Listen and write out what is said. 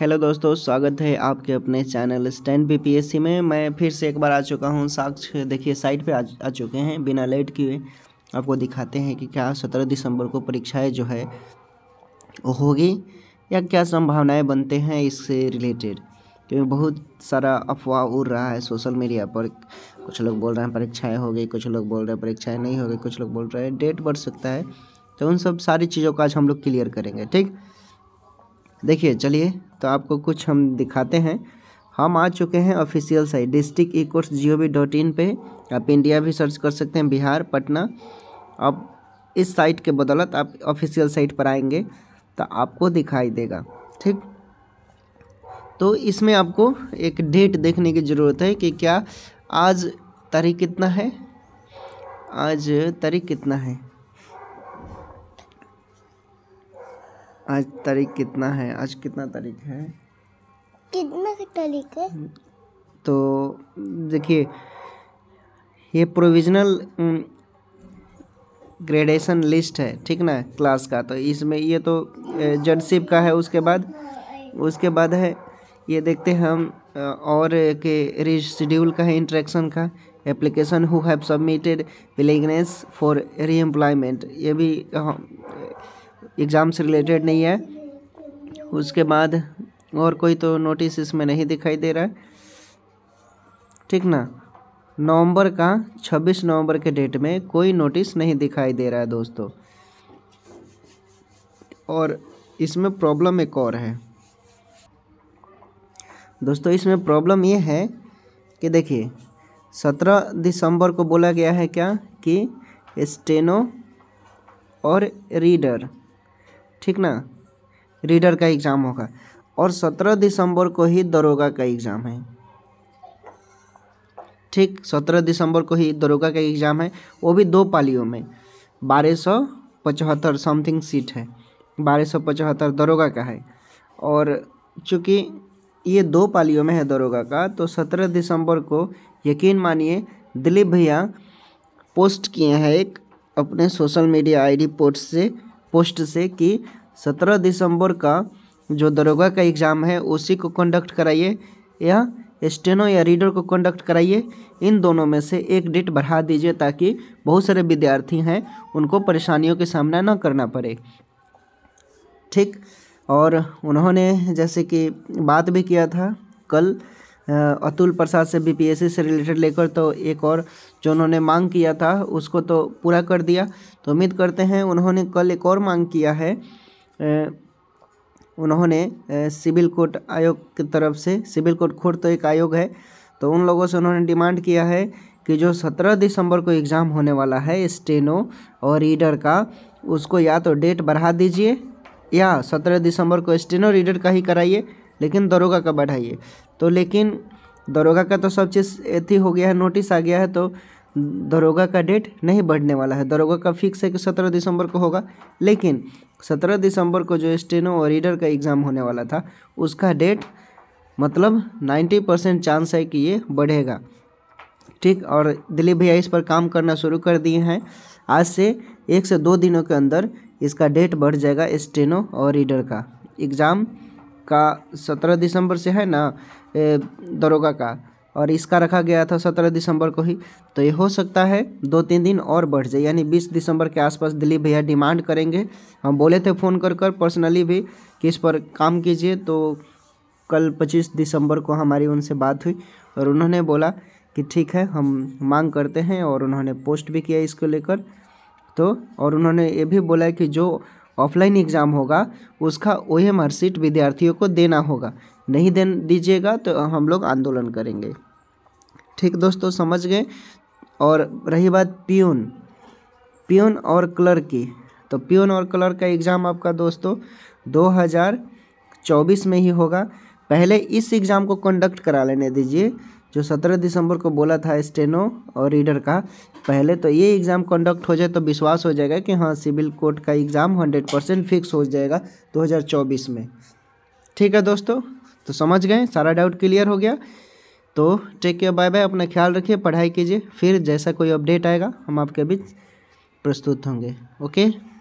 hello दोस्तों स्वागत है आपके अपने चैनल स्टैंड बीपीएससी में मैं फिर से एक बार आ चुका हूँ साक्ष देखिए साइट पे आ, आ चुके हैं बिना लेट किए आपको दिखाते हैं कि क्या सत्रह दिसंबर को परीक्षाएं जो है वो होगी या क्या संभावनाएं बनते हैं इससे रिलेटेड क्योंकि बहुत सारा अफवाह उड़ रहा है सोशल मीडिया पर कुछ लोग बोल रहे हैं परीक्षाएँ हो गई कुछ लोग बोल रहे हैं परीक्षाएँ नहीं हो गई कुछ लोग बोल रहे हैं डेट बढ़ सकता है तो उन सब सारी चीज़ों का आज हम लोग क्लियर करेंगे ठीक देखिए चलिए तो आपको कुछ हम दिखाते हैं हम आ चुके हैं official site district e courts G O V dot in पर आप इंडिया भी सर्च कर सकते हैं बिहार पटना अब इस साइट के बदौलत आप ऑफिशियल साइट पर आएंगे तो आपको दिखाई देगा ठीक तो इसमें आपको एक डेट देखने की ज़रूरत है कि क्या आज तारीख कितना है आज तारीख कितना है आज तारीख कितना है आज कितना तारीख है कितना तारीख है तो देखिए ये प्रोविजनल ग्रेडेशन लिस्ट है ठीक ना क्लास का तो इसमें ये तो जजशिप का है उसके बाद उसके बाद है ये देखते हैं हम और के रिशेड्यूल का है इंट्रैक्शन का application who have submitted willingness for reemployment ये भी हाँ, एग्ज़ाम से रिलेटेड नहीं है उसके बाद और कोई तो नोटिस इसमें नहीं दिखाई दे रहा है ठीक ना नवंबर का 26 नवंबर के डेट में कोई नोटिस नहीं दिखाई दे रहा है दोस्तों और इसमें प्रॉब्लम एक और है दोस्तों इसमें प्रॉब्लम ये है कि देखिए सत्रह दिसंबर को बोला गया है क्या कि स्टेनो और रीडर ठीक ना रीडर का एग्ज़ाम होगा और सत्रह दिसंबर को ही दरोगा का एग्ज़ाम है ठीक सत्रह दिसंबर को ही दरोगा का एग्ज़ाम है वो भी दो पालियों में बारह सौ पचहत्तर समथिंग सीट है बारह सौ पचहत्तर दरोगा का है और चूँकि ये दो पालियों में है दरोगा का तो सत्रह दिसंबर को यकीन मानिए दिलीप भैया पोस्ट किए हैं एक अपने सोशल मीडिया आईडी पोस्ट से पोस्ट से कि सत्रह दिसंबर का जो दरोगा का एग्ज़ाम है उसी को कंडक्ट कराइए या स्टेनो या रीडर को कंडक्ट कराइए इन दोनों में से एक डेट बढ़ा दीजिए ताकि बहुत सारे विद्यार्थी हैं उनको परेशानियों के सामना ना करना पड़े ठीक और उन्होंने जैसे कि बात भी किया था कल अतुल प्रसाद से बीपीएससी से रिलेटेड लेकर तो एक और जो उन्होंने मांग किया था उसको तो पूरा कर दिया तो उम्मीद करते हैं उन्होंने कल एक और मांग किया है उन्होंने सिविल कोर्ट आयोग की तरफ से सिविल कोर्ट खुद तो एक आयोग है तो उन लोगों से उन्होंने डिमांड किया है कि जो सत्रह दिसंबर को एग्ज़ाम होने वाला है स्टेनो और रीडर का उसको या तो डेट बढ़ा दीजिए या सत्रह दिसंबर को स्टेनो रीडर का ही कराइए लेकिन दरोगा का बढ़ाइए तो लेकिन दरोगा का तो सब चीज़ एथी हो गया है नोटिस आ गया है तो दरोगा का डेट नहीं बढ़ने वाला है दरोगा का फिक्स है कि सत्रह दिसंबर को होगा लेकिन सत्रह दिसंबर को जो स्टेनो और रीडर का एग्ज़ाम होने वाला था उसका डेट मतलब नाइन्टी परसेंट चांस है कि ये बढ़ेगा ठीक और दिलीप भैया इस पर काम करना शुरू कर दिए हैं आज से एक से दो दिनों के अंदर इसका डेट बढ़ जाएगा स्टेनो और रीडर का एग्ज़ाम का सत्रह दिसंबर से है ना दरोगा का और इसका रखा गया था सत्रह दिसंबर को ही तो ये हो सकता है दो तीन दिन और बढ़ जाए यानी बीस दिसंबर के आसपास दिलीप भैया डिमांड करेंगे हम बोले थे फ़ोन कर कर पर्सनली भी कि इस पर काम कीजिए तो कल पच्चीस दिसंबर को हमारी उनसे बात हुई और उन्होंने बोला कि ठीक है हम मांग करते हैं और उन्होंने पोस्ट भी किया इसको लेकर तो और उन्होंने ये भी बोला कि जो ऑफलाइन एग्ज़ाम होगा उसका ओ एम आर सीट विद्यार्थियों को देना होगा नहीं दे दीजिएगा तो हम लोग आंदोलन करेंगे ठीक दोस्तों समझ गए और रही बात पियून पियून और क्लर्क की तो पियून और क्लर्क का एग्ज़ाम आपका दोस्तों 2024 में ही होगा पहले इस एग्ज़ाम को कंडक्ट करा लेने दीजिए जो सत्रह दिसंबर को बोला था स्टेनो और रीडर का पहले तो ये एग्ज़ाम कंडक्ट हो जाए तो विश्वास हो जाएगा कि हाँ सिविल कोर्ट का एग्ज़ाम हंड्रेड परसेंट फिक्स हो जाएगा 2024 में ठीक है दोस्तों तो समझ गए सारा डाउट क्लियर हो गया तो टेक केयर बाय बाय अपना ख्याल रखिए पढ़ाई कीजिए फिर जैसा कोई अपडेट आएगा हम आपके बीच प्रस्तुत होंगे ओके